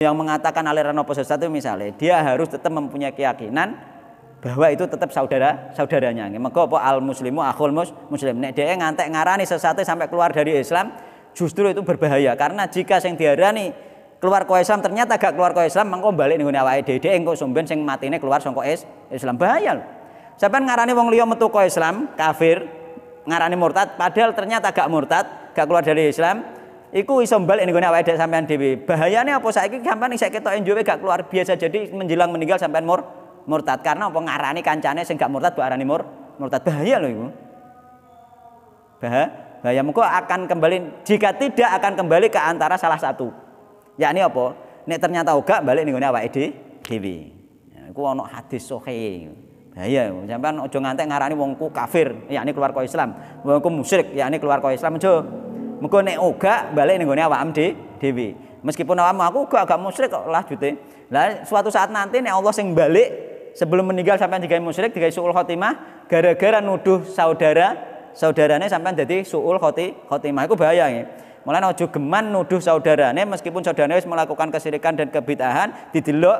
yang mengatakan aliran oposisi satu misalnya dia harus tetap mempunyai keyakinan bahwa itu tetap saudara saudaranya maka apa al muslimu akhul mus muslim nek dia ngantek ngarani sesatu sampai keluar dari Islam justru itu berbahaya karena jika yang diarani keluar ke Islam ternyata gak keluar ke Islam mengko balik ning ngene awake engko sumben sing matine keluar saka Islam bahaya lho yang ngarani wong liya metu ke Islam kafir ngarani murtad padahal ternyata gak murtad gak keluar dari Islam iku iso mbalik gue awake dhek sampean dewi. bahayanya apa saya kira sampean saya ketoke juga gak keluar biasa jadi menjelang meninggal sampean mur murtad karena apa ngarani kancane sing gak murtad mbok arani mur murtad bahaya loh Ibu Bahaya, bahaya mukul akan kembali jika tidak akan kembali ke antara salah satu. ya ini apa? Nek ternyata uga balik ning awake dhewe. Ya, iku ono hadis sohe. Bahaya, sampean ojo ngante ngarani wongku kafir, ya ini keluar kau Islam. Wongku musyrik, ini keluar kau Islam. Aja Muga nek ogak balik ning gone awakmu de, dhewe. Meskipun awakmu aku juga agak musyrik kok lanjute. Lah suatu saat nanti nek Allah sing balik sebelum meninggal sampai digawe musyrik, digawe suul khotimah gara-gara nuduh saudara saudarane sampai jadi suul khoti, khotimah. Iku bahaya ya. Mulane aja geman nuduh saudarane meskipun saudarane wis melakukan kesirikan dan kebid'ahan didelok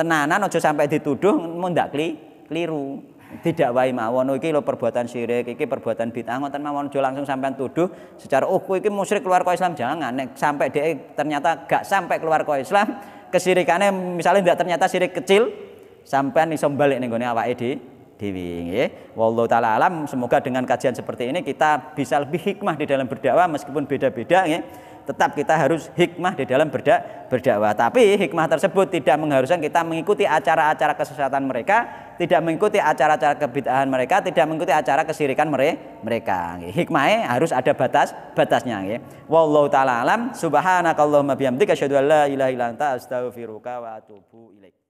tenanan aja sampai dituduh mun ndak keliru tidak wae mawon iki lho perbuatan syirik iki perbuatan bid'ah ngoten mawon aja langsung sampean tuduh secara oh kowe iki musyrik keluar kok Islam jangan nek sampai dhek ternyata gak sampai keluar kok Islam kesirikannya misalnya ndak ternyata syirik kecil sampean iso nih ning gone awake dhewe dewi nggih. Wallahu taala alam semoga dengan kajian seperti ini kita bisa lebih hikmah di dalam berdakwah meskipun beda-beda nggih. Tetap kita harus hikmah di dalam berdak berdakwah. Tapi hikmah tersebut tidak mengharuskan kita mengikuti acara-acara kesesatan mereka tidak mengikuti acara-acara kebitahan mereka, tidak mengikuti acara kesirikan mereka. Hikmahnya harus ada batas batasnya. Wallahu taala alam. Subhanakallahumma bihamdika asyhadu an la ilaha illa anta astaghfiruka wa atubu ilaik.